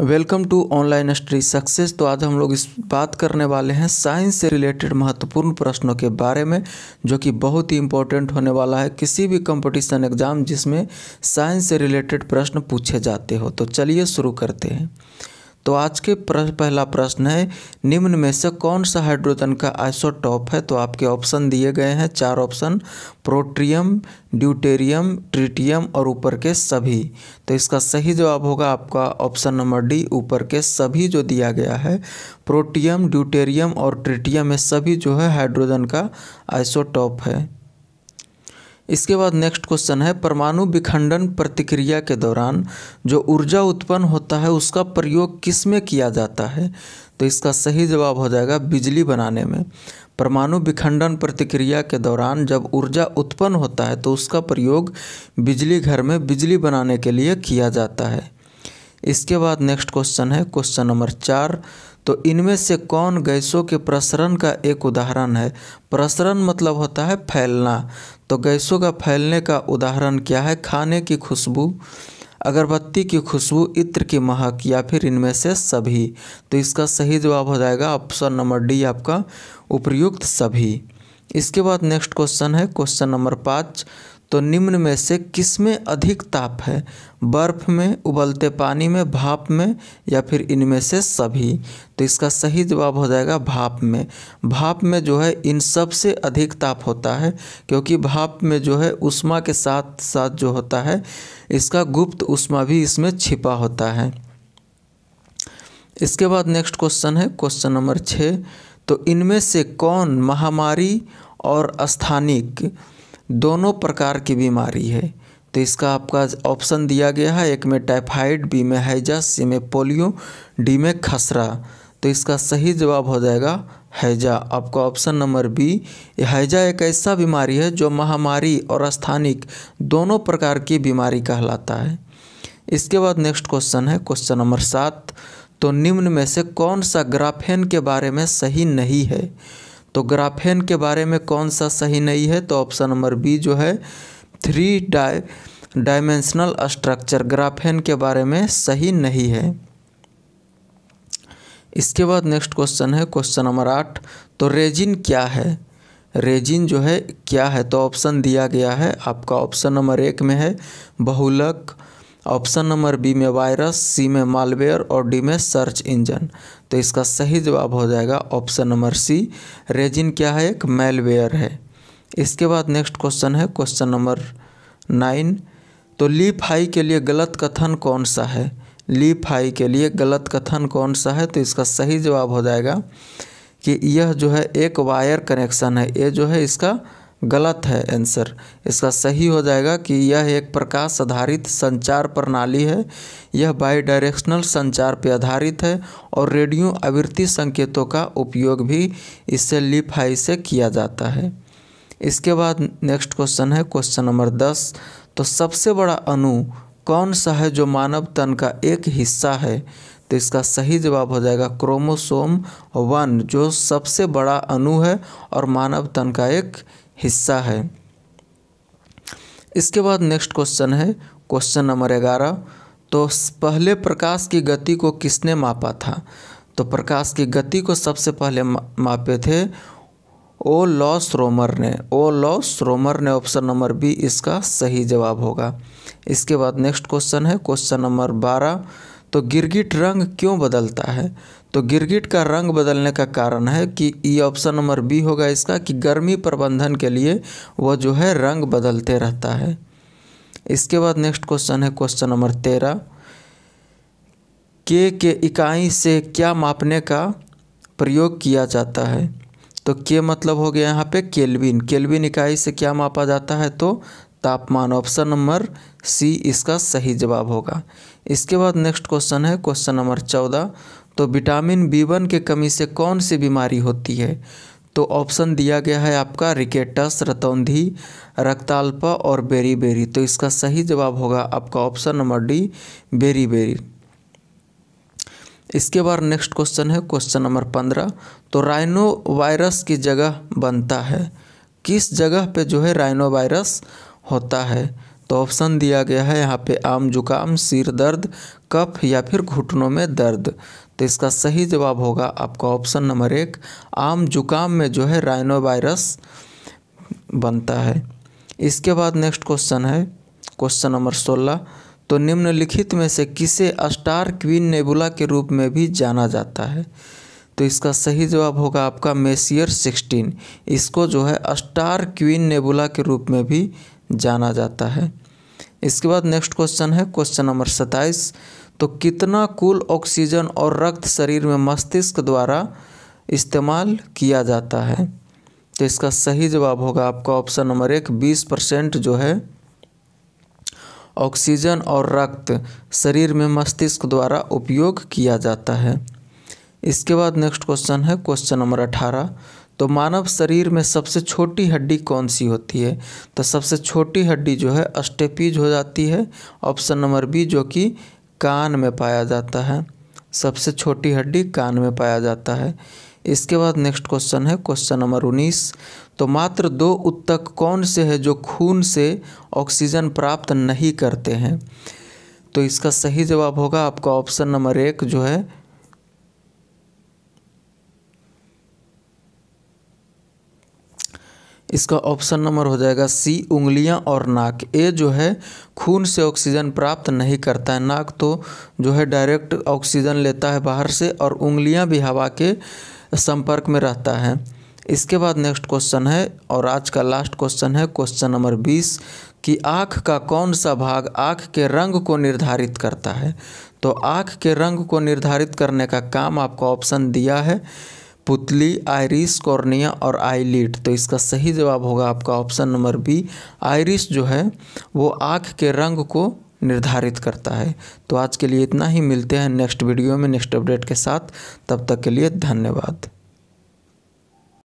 welcome to online स्ट्री success तो आज हम लोग इस बात करने वाले हैं साइंस से रिलेटेड महत्वपूर्ण प्रश्नों के बारे में जो कि बहुत ही इंपॉर्टेंट होने वाला है किसी भी कंपटीशन एग्जाम जिसमें साइंस से रिलेटेड प्रश्न पूछे जाते हो तो चलिए शुरू करते हैं तो आज के प्रश्न पहला प्रश्न है निम्न में से कौन सा हाइड्रोजन का आइसोटॉप है तो आपके ऑप्शन दिए गए हैं चार ऑप्शन प्रोट्रियम ड्यूटेरियम ट्रिटियम और ऊपर के सभी तो इसका सही जवाब होगा आपका ऑप्शन नंबर डी ऊपर के सभी जो दिया गया है प्रोटियम ड्यूटेरियम और ट्रिटियम में सभी जो है हाइड्रोजन का आइसोटॉप है इसके बाद नेक्स्ट क्वेश्चन है परमाणु विखंडन प्रतिक्रिया के दौरान जो ऊर्जा उत्पन्न होता है उसका प्रयोग किस में किया जाता है तो इसका सही जवाब हो जाएगा बिजली बनाने में परमाणु विखंडन प्रतिक्रिया के दौरान जब ऊर्जा उत्पन्न होता है तो उसका प्रयोग बिजली घर में बिजली बनाने के लिए किया जाता है इसके बाद नेक्स्ट क्वेश्चन है क्वेश्चन नंबर चार तो इनमें से कौन गैसों के प्रसरण का एक उदाहरण है प्रसरण मतलब होता है फैलना तो गैसों का फैलने का उदाहरण क्या है खाने की खुशबू अगरबत्ती की खुशबू इत्र की महक या फिर इनमें से सभी तो इसका सही जवाब हो जाएगा ऑप्शन नंबर डी आपका उपयुक्त सभी इसके बाद नेक्स्ट क्वेश्चन है क्वेश्चन नंबर पाँच तो निम्न में से किस में अधिक ताप है बर्फ़ में उबलते पानी में भाप में या फिर इनमें से सभी तो इसका सही जवाब हो जाएगा भाप में भाप में जो है इन सब से अधिक ताप होता है क्योंकि भाप में जो है उष्मा के साथ साथ जो होता है इसका गुप्त उष्मा भी इसमें छिपा होता है इसके बाद नेक्स्ट क्वेश्चन है क्वेश्चन नंबर छः तो इनमें से कौन महामारी और स्थानिक दोनों प्रकार की बीमारी है तो इसका आपका ऑप्शन दिया गया है एक में टाइफाइड बी में हैजा सी में पोलियो डी में खसरा तो इसका सही जवाब हो जाएगा हैजा आपका ऑप्शन नंबर बी हैजा एक ऐसा बीमारी है जो महामारी और स्थानिक दोनों प्रकार की बीमारी कहलाता है इसके बाद नेक्स्ट क्वेश्चन है क्वेश्चन नंबर सात तो निम्न में से कौन सा ग्राफेन के बारे में सही नहीं है तो ग्राफेन के बारे में कौन सा सही नहीं है तो ऑप्शन नंबर बी जो है थ्री डाई डायमेंशनल स्ट्रक्चर ग्राफेन के बारे में सही नहीं है इसके बाद नेक्स्ट क्वेश्चन है क्वेश्चन नंबर आठ तो रेजिन क्या है रेजिन जो है क्या है तो ऑप्शन दिया गया है आपका ऑप्शन नंबर एक में है बहुलक ऑप्शन नंबर बी में वायरस सी में मालवेयर और डी में सर्च इंजन तो इसका सही जवाब हो जाएगा ऑप्शन नंबर सी रेजिन क्या है एक मेलवेयर है इसके बाद नेक्स्ट क्वेश्चन है क्वेश्चन नंबर नाइन तो लीप हाई के लिए गलत कथन कौन सा है लीप हाई के लिए गलत कथन कौन सा है तो इसका सही जवाब हो जाएगा कि यह जो है एक वायर कनेक्शन है ये जो है इसका गलत है आंसर इसका सही हो जाएगा कि यह एक प्रकाश आधारित संचार प्रणाली है यह बाई डायरेक्शनल संचार पर आधारित है और रेडियो आवृत्ति संकेतों का उपयोग भी इससे लिफाई से किया जाता है इसके बाद नेक्स्ट क्वेश्चन है क्वेश्चन नंबर दस तो सबसे बड़ा अणु कौन सा है जो मानव तन का एक हिस्सा है तो इसका सही जवाब हो जाएगा क्रोमोसोम वन जो सबसे बड़ा अणु है और मानव तन का एक हिस्सा है इसके बाद नेक्स्ट क्वेश्चन है क्वेश्चन नंबर ग्यारह तो पहले प्रकाश की गति को किसने मापा था तो प्रकाश की गति को सबसे पहले मापे थे ओ लॉस रोमर ने ओ लॉस रोमर ने ऑप्शन नंबर बी इसका सही जवाब होगा इसके बाद नेक्स्ट क्वेश्चन है क्वेश्चन नंबर बारह तो गिरगिट रंग क्यों बदलता है तो गिरगिट का रंग बदलने का कारण है कि ई ऑप्शन नंबर बी होगा इसका कि गर्मी प्रबंधन के लिए वह जो है रंग बदलते रहता है इसके बाद नेक्स्ट क्वेश्चन है क्वेश्चन नंबर तेरह के के इकाई से क्या मापने का प्रयोग किया जाता है तो के मतलब हो गया यहाँ पे केल्विन केल्विन इकाई से क्या मापा जाता है तो तापमान ऑप्शन नंबर सी इसका सही जवाब होगा इसके बाद नेक्स्ट क्वेश्चन है क्वेश्चन नंबर चौदह तो विटामिन बी वन के कमी से कौन सी बीमारी होती है तो ऑप्शन दिया गया है आपका रिकेटस रतौंधी रक्ताल्पा और बेरी बेरी तो इसका सही जवाब होगा आपका option number D beriberi इसके बाद नेक्स्ट क्वेश्चन है क्वेश्चन नंबर पंद्रह तो राइनो वायरस की जगह बनता है किस जगह पे जो है राइनो वायरस होता है तो ऑप्शन दिया गया है यहाँ पे आम जुकाम सिर दर्द कफ या फिर घुटनों में दर्द तो इसका सही जवाब होगा आपका ऑप्शन नंबर एक आम जुकाम में जो है राइनोवायरस बनता है इसके बाद नेक्स्ट क्वेश्चन है क्वेश्चन नंबर सोलह तो निम्नलिखित में से किसे स्टार क्वीन नेबुला के रूप में भी जाना जाता है तो इसका सही जवाब होगा आपका मेसियर सिक्सटीन इसको जो है स्टार क्वीन नेबुला के रूप में भी जाना जाता है इसके बाद नेक्स्ट क्वेश्चन है क्वेश्चन नंबर सत्ताईस तो कितना कुल ऑक्सीजन और रक्त शरीर में मस्तिष्क द्वारा इस्तेमाल किया जाता है तो इसका सही जवाब होगा आपका ऑप्शन नंबर एक बीस परसेंट जो है ऑक्सीजन और रक्त शरीर में मस्तिष्क द्वारा उपयोग किया जाता है इसके बाद नेक्स्ट क्वेश्चन है क्वेश्चन नंबर अठारह तो मानव शरीर में सबसे छोटी हड्डी कौन सी होती है तो सबसे छोटी हड्डी जो है अस्टेपीज हो जाती है ऑप्शन नंबर बी जो कि कान में पाया जाता है सबसे छोटी हड्डी कान में पाया जाता है इसके बाद नेक्स्ट क्वेश्चन है क्वेश्चन नंबर उन्नीस तो मात्र दो उत्तक कौन से है जो खून से ऑक्सीजन प्राप्त नहीं करते हैं तो इसका सही जवाब होगा आपका ऑप्शन नंबर एक जो है इसका ऑप्शन नंबर हो जाएगा सी उंगलियां और नाक ए जो है खून से ऑक्सीजन प्राप्त नहीं करता है नाक तो जो है डायरेक्ट ऑक्सीजन लेता है बाहर से और उंगलियां भी हवा के संपर्क में रहता है इसके बाद नेक्स्ट क्वेश्चन है और आज का लास्ट क्वेश्चन है क्वेश्चन नंबर बीस कि आँख का कौन सा भाग आँख के रंग को निर्धारित करता है तो आँख के रंग को निर्धारित करने का काम आपको ऑप्शन दिया है पुतली आयरिस कॉर्निया और आईलिड तो इसका सही जवाब होगा आपका ऑप्शन नंबर बी आयरिस जो है वो आँख के रंग को निर्धारित करता है तो आज के लिए इतना ही मिलते हैं नेक्स्ट वीडियो में नेक्स्ट अपडेट के साथ तब तक के लिए धन्यवाद